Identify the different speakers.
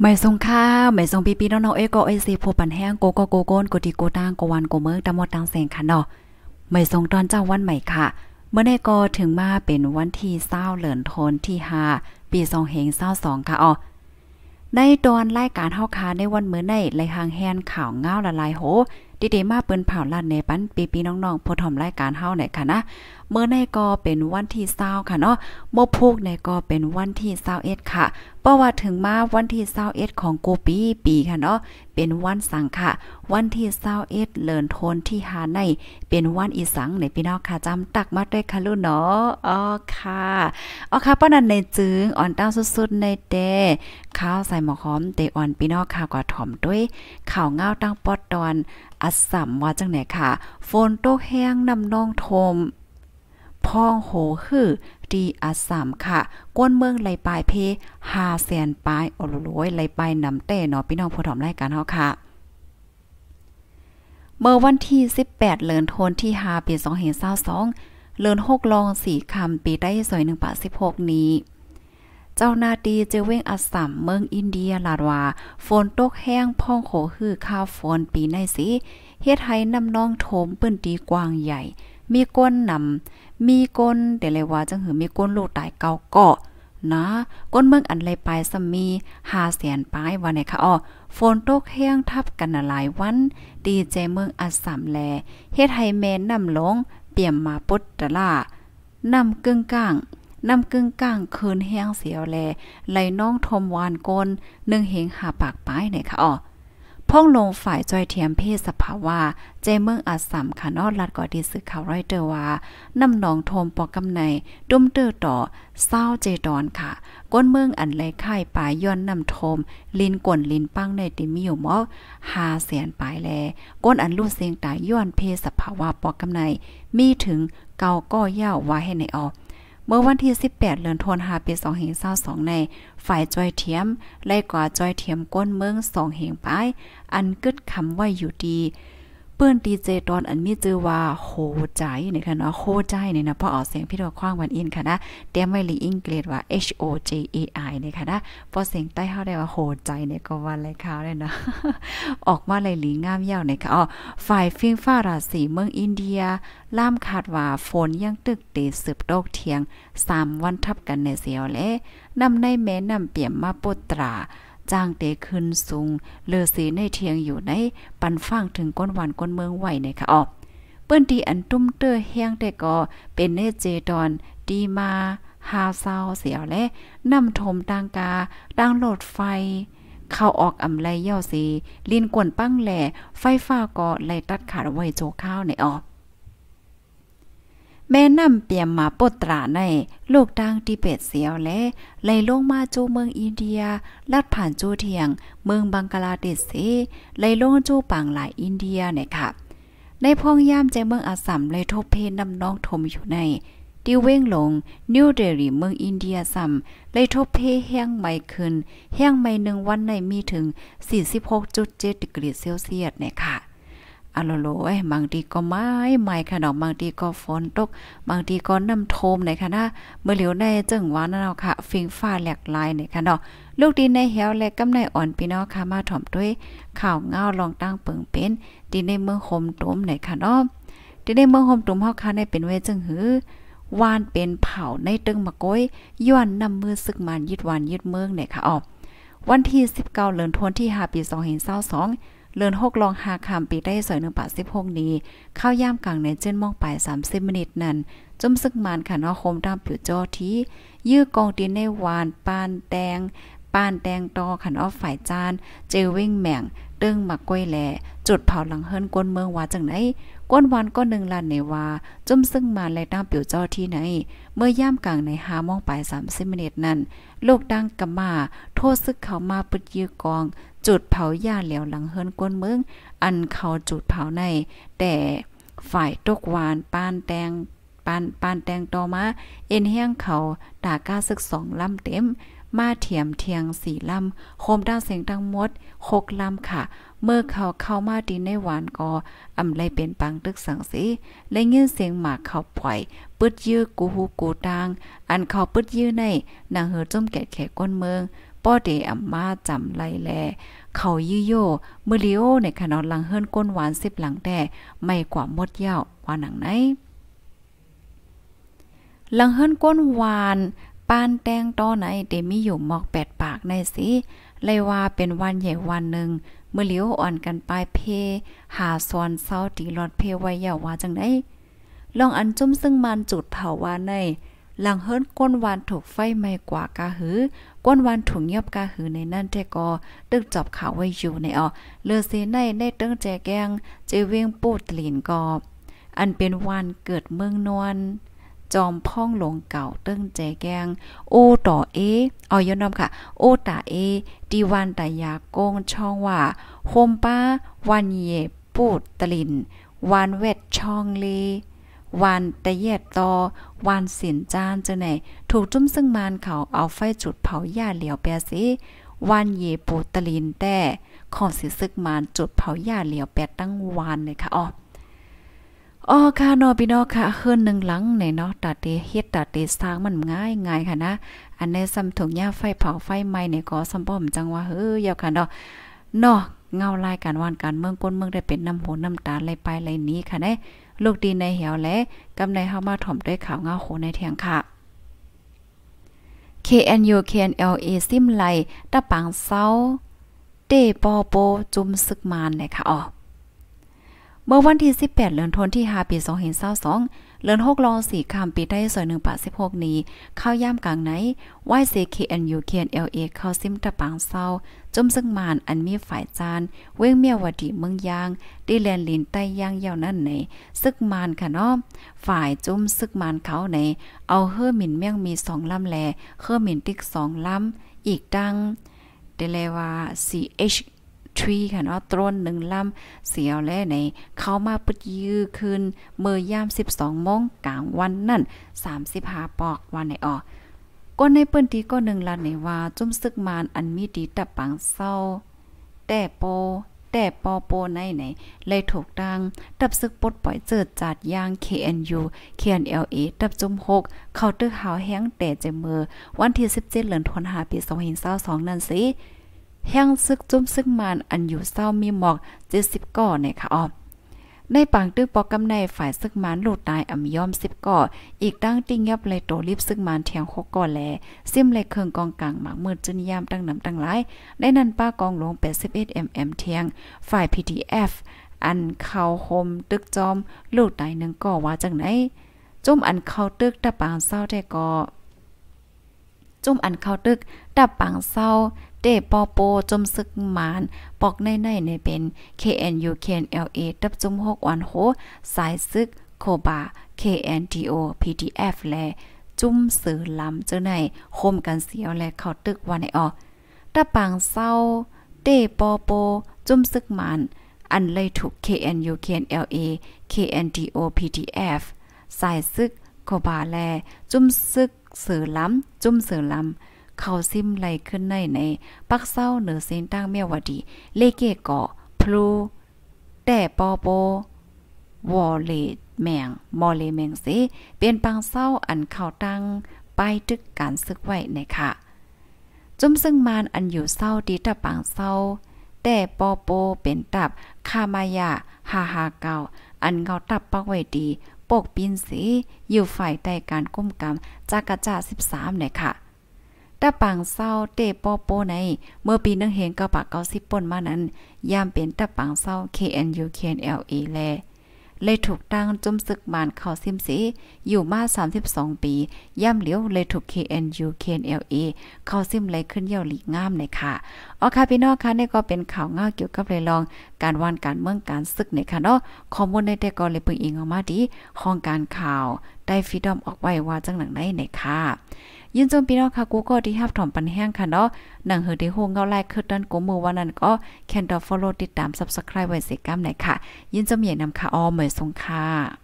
Speaker 1: ไม่ทรงค่าไม่ทรงปีปีน้องๆเอ้ก็เอ้สิผู้ปันแห้งโกโกโกโกนโกติโกตางโกวันโกเมืองตะมดตังแสงค่ะเนาะไม่ทรงตอนเจ้าวันใหม่ค่ะ เมื่อได้ก็ถึงมาเป็นวันที่เศร้าเหลินทนที่หาปีสองเฮงเศร้าสองค่ะอ๋อในตอนรายการเฮาคาในวันเมื่อในไลหางแฮนข่าวเงาละลายโหดีเดมาเปิ้นเผาลั่นในปันปีปีน้องๆผู้ทอมรายการเฮาไหนค่ะนะเมื่อในก็เป็นวันที่เศร้าค่ะเนาะเมพูกในก็เป็นวันที่เศร้าเอ็ดค่ะเพราะว่าถึงมาวันที่เศร้าเอ็ดของกูปีปีค่ะเนาะเป็นวันสังค่ะ วันที่เศร้าเอ็ดเลินโทนที่หาใน เป็นวันอีสังในพี่น้องค่ะจำตักมาด้วยค่ะลูกเนาะอ๋อค่ะอ๋อค่ะป้านันในจึงอ่อนต้าสุดๆ ในเตข้าวใส่หมอหอมเตอ่อนพี่น้องค่ะก็ถ่อมด้วยข้าวเงาตั้งปอดตอนอัสสัมว่าจังไหนค่ะฝนตกแห้งน้ำนองทมพ่องโหหือดีอัสสัมค่ะก้นเมืองไหลปลายเพหาเสนปลายโอโลโลยไหลปลายน้ำเต้เนาะพี่น้องผู้ถอมรายการเฮาค่ะ เมื่อวันที่ 18เลือนทนที่าปี2522เลือน6ลอง 4คำปีได้สอย1ปะ16 นี้เจ้าหน้าที่เจเว้งอัสาัมเมืองอินเดียลาดว่าฝนตกแห้ง พ่องโขหื้อข้าวฝนปีในสิเฮ็ดให้น้ำน้องโถมเปิ้นตีกว้างใหญ่ มีก้นนำมีก้นแต่เลยว่า จังหือมีก้นลูกตายเกาเกาะ นะ ก้นเมือง อันเลยปลายสมี หาแสนปลายวันไหนคะอ้อฝนตกแห้งทับกันหลายวัน ดีเจเมืองอัสาัมแล เฮ็ดให้แม่น้ำลง เปี่ยมมาปุตตะล่าน้ำกึ่งก้างน้ำกึ่งกลางคืนแห้งเสียวแลไหลน้องทมวานก้นนึ่งเหงหาปากป้ายเนค่ะอ๋อพ่องลงฝ่ายจอยเทียมเพศสภาวะใจเมืองอัสัมค่ะนอดลัดกอดีสื่อข่าวไรเตอร์ว่าน้ำหนองโทมปอกกำในดุ้มเตอร์ต่อเศร้าเจดอนค่ะ ก้นเมืองอันไรค่ายปลายย้อนน้ำโทม ลินกวนลินปังในติมีอยู่มอหาเสียนปลายแลก้นอันลูดเสียงตายย้อนเพศสภาวะปอกกำในมีถึงเกาก็ย่าวว่าให้ในออกเมื่อวันที่ 18เดือนธันวาคมปี2522ใน ฝ่ายจอยเทียมไล่ก่อจอยเทียมก้นเมืองสองเหงไปอันกึดคำไวาอยู่ดีเปื้อนตีเจตอนอันมีจือว่าโหใจนี่ค่ะเนาะโหใจเนี่ยนะพอออกเสียงพี่ดอกคว้างวันอินค่ะนะ เตรียมไว้ลีอังกฤษว่า H O J E I นี่ค่ะนะ พอเสียงใต้เฮาได้ว่าโหใจเนี่ย ก็ว่าเลยค่ะเลยนะออกมาเลยลีงามยาวเนี่ยค่ะอ๋อฝ่ายฟิงฟ้าราศีเมืองอินเดีย ล่ามคาดว่าฝนยังตึกเตสืบโตกเทียง3วันทับกันในเสียวและนำในแม่นำเปี่ยมมาปุตราจ้างเตขึ้นสูงเลือสีในเทียงอยู่ในปันฟังถึงก้นหวานก้นเมืองไหวในค่ะออกเปิ้นตีอันตุ้มเตอแห้งแต่ก็เป็นเนเจดอนตีมา หาเซาเสียวและนำถมตางกาดังโหลดไฟ เข้าออกอำไลเย่าสีลินกวนปั้งแหล่ไฟฟ้าก็ไลตัดขาดไว้โจข้าวในออกแม่น้ำเปียมมาปดตราในโลกดังต่เป็ดเสียวและไหลลงมาจูเมืองอินเดียลัดผ่านจูเทียงเมืองบังกลาเทศเสไหลลงจูปางหลายอินเดียเนี่ยค่ะในพองยามใจเมืองอาสัมเลยทบเพนํำน้องทมอยู่ในดิเว้งหลงนิวเดลีเมืองอินเดียซ้ำเลยทบเพแห้งใหม่ขึ้นแห้งใหม่หนึ่งวันในมีถึง 46.7ดีกรีเซลเซียสเนี่ยค่ะอโลโลยบางทีก็ไม้ไม้ค่ะเนาะบางทีก็ฝนตก บางทีก็น้ำาทมในค่ะนะเมื่อเหลียวในจังหวานั้นเนาะค่ะ ฟิงฟ้าแหลกลายในค่ะเนาะลูกดินในเหี่ยวและกำในอ่อนพี่น้องค่ะมาถ่อมด้วย ข่าวเงาลองตั้งเปิงเป็น ดินในเมืองโฮมตุมในค่ะเนาะดินในเมืองโฮมตุมเฮาค่ะในเป็นเวจึงหือวานเป็นเผาในตึงมะก้อย ย้อนนำมือซึกมันยึดวานยึดเมืองในค่ะออก วันที่19เดือนธันวาคมปี2522เลือนหกลองหาคำปีได้สอยหนึ่งปาสิบหกนี้ เข้าย่ามกลางในเจ้นมองไปสามสิบินิทนั้นจุมซึกมันค่ะนอคมตามผิวจอที่ยื้อกองดินในหวาน ปานแดง ปานแดงตอขันออฟฝ่ายจาน เจวิ่งแหม่งเติ้งมากก้อยแหลจุดเผาหลังเฮินกวนเมืองว่าจังไหนกวนวันก็หนึ่งลันในว่าจุ่มซึ่งมาแลต้ามเปียวจ้ที่ไหน เมื่อย่ามกลางในหามองไปสามสิบมินิทนั้นโลกดังกะมา โทษซึกเขามาปึดยื้อกอง จุดเผาย่าเหลียวหลังเฮินกวนเมืองอันเขาจุดเผาใน แต่ฝ่ายตกวานปานแตงปานปานแตงต่อมาเอ็นแห้งเขาด่าก้าซึกสองลำเต็มมาเถียมเทียงสี่ลำโคมด้านเสียงดังมดหกลำค่ะ เมื่อเขาเข้ามาดินในหวานกออำไลเป็นปังตึกสังสีและย่นเสียงหมาก เขาปล่อยปึดยื้อกูฮูกูตาง อันเขาปึดยื้อในนางเฮอจ้มแก่แขกก้นเมืองป้อเดอำมาจำไลแล เขายื้อโยมือลิโอในขนอนลังเฮิรนก้นหวานสิบหลังแด่ไม่กว่ามดเย้าว่าหนังไหนลังเฮิรนก้นหวานป้านแตงต้อไหนเดมีอยู่หมอกแปดปากในสิเลยว่าเป็นวันใหญ่วันหนึ่ง เมื่อเลียวอ่อนกันปลายเพ หาซอนเศร้าตีหลอดเพไว้ยาว่าจังไดลองอันจุ้มซึ่งมันจุดเผาวานใน หลังเฮิร์นก้นวานถูกไฟไหม้กว่ากาหือก้นวานถุกเงียบกาหือในนั่นแต่ก็ตึกจับข่าวไว้อยู่ในออเลือเซในได้ตึ้งแจแกงเจเวียงปูดตลินกออันเป็นวันเกิดเมืองนวลจอมพ่องหลงเก่าเติ้งแจแกงโอต่อเอเอายนอมค่ะ โอตาเอดีวันตายาโกงช่องว่าโฮมป้าวันเยปูดตลินวันเวทช่องเลวันตะเย็ดตอวันสินจานจะไหน ถูกจุ้มซึ่งมานเขาเอาไฟจุดเผาหญ้าเหลียวแปซิวันเยปูตลินแต่ขอสิซึกมานจุดเผาหญ้าเหลียวแปดตั้งวันเลยค่ะอ๋ออ๋อค่ะนอพี่น้องค่ะคืนหนึ่งหลังในเนาะตัดเตเฮ็ดตัดเตสร้างมันง่ายง่ายค่ะนะ อันในซ้ำถุงหญ้าไฟเผาไฟไหม้ในก็ซ้ำป้อมจังว่าเฮ้ยยาวค่ะเนาะเนาะเงาลายการวานการเมืองก้นเมืองได้เป็นน้ำหูน้ำตาไหลไปไหลนี้ค่ะเด้ลูกดีในเหวและกำในเ้ามาถ่อมด้วยข่าวเงาโหในเทียงค่ะ KNU KNLA ซิมไลตะปังเซาเตปอโปจุมซึกมานเลยค่ะอ๋อเมื่อวันที่ 18เดือนธันวาคมปี2522เลือนหกลองสี่คำปีได้สวยหนึ่งปสิบหกนี้ เข้าย่ามกลางไหนไหวซ u เคนยูเคนเอลเอเข้าซิมตะปางเศร้าจมซึ่งมานอันมีฝ่ายจาน เว้งเมียวดีเมืองยางดีแลนลินใต้ย่างยาวนั่นไหนซึกมานค่ะเนาะฝ่ายจุ้มซึกมานเขาไหน เอาเฮอหมิ่นเมียงมีสองลำแลเฮอหมิ่นติ๊กสองลำ อีกดังเดเลว่า CH ทรีค่ะเนาะต้นหนึ่งลำ เสียวแลใน เข้ามาปุดยื้อขึ้นเมื่อยาม12โมงกลางวันนั่น35ปอกวันในออกก้นในปิ้นที่ก็หนึ่งลันในว่า จุ่มซึกมานอันมีดีตับปังเศร้า แต่โป แต่ปอโปในไหน เลยถูกดังตับซึกปดปล่อยเจิดจัดยาง KNU KNLA ตับจุ่มหก เข้าตึกหาวแห้งแต่เจมือ วันที่17เหลือนทวนหาปี2022นั่นสิแห้งซึกจุ้มซึงมาน อันอยู่เศร้ามีหมอกเจ็ดสิบก่อเนี่ยค่ะอ๋อในปางตื้อปอกกำใน ฝ่ายซึกมันหลุดตายอ่ำย่อมสิบก่อ อีกตั้งติ้งยับเลยโตรีบซึกมันเทียงโคกก่อแลซิมเลยเคืองกองกลางหมากมืดจุนยามตั้งน้ำตั้งหลาย ได้นันป้ากองหลวง 81 mm เทียง ฝ่าย PTF อันเข้าโฮมตึกจอมหลูดตายหนึ่งก่อว่าจังไหนจุ้มอันเข้าตึกตะปางเศร้าได้ก่อจุ่มอันเข้าตึกดับปังเศร้าเตปอโปจมซึกหมาน ปอกในในใน เป็น KNU KNLA ดับจุ่มหกวันโห สายซึกโคบา KNTO PDF และจุ่มสื่อลำเจ้าในโคม กันเสียวและเข้าตึกวันในออดับปังเศร้าเตปอโปจุ่มซึกหมาน อัน เลยถูก KNU KNLA KNTO PDF สายซึกโคบาและจุ่มซึกเสือล้ำจุ่มเสือล้ำเขาซิมไหลขึ้นในใน ปักเศร้าเหนือเส้นตั้งเมียวดี เลเกเกาะพลูแต่ปอโปวอลเลตแมงมอเลแมงสิเป็นปังเศร้าอันเข้าตั้งป้ายตึกการซึกไว้ในค่ะ จุ้มซึ่งมานอันอยู่เศร้าดีตะปังเศร้าแต่ปอโปเป็นตับคามายาฮาฮาเกาอันเงาตับปักไว้ดีปกปินสีอยู่ฝ่ายใต้การก้มกรรมจากกระจ่า13เนี่ยค่ะ ตะปังเศร้าเตปปโปในเมื่อปีนึงเห็นกระปะเกาสิบป่นมานั้น ยามเป็นตะปังเศร้า KNU KNLA แลเลยถูกตั้งจุมศึกบานเข้าซิมสี อยู่มา32 ปี ย่ำเหลียวเลยถูก KNU KNLA เข้าซิมเลยขึ้นเยี่ยวหลีงามเลยค่ะอ๋อค่ะพี่น้องค่ะ นี่ก็เป็นข่าวง่าเกี่ยวกับเรยลองการวานการเมืองการศึกเนี่ยค่ะเนาะข้อมูลในแต่ก่อนเลยเพิ่งอิงออกมาดีข้องการข่าวได้ฟีดอมออกไว้ว่าจังหนังได้เนี่ยค่ะยินจมพี่น้องค่ะกูก็ที่ฮับถอมปันแห้งค่ะเนาะหนังเฮอที่โฮงเงาไลคขึ้นต้นกูมือวันนั้นก็แคนดอฟอลโล่ติดตาม Subscribe ไว้เสกกามไหนค่ะ ยินจมเหยียนำค่ะออเหมยสงค่ะ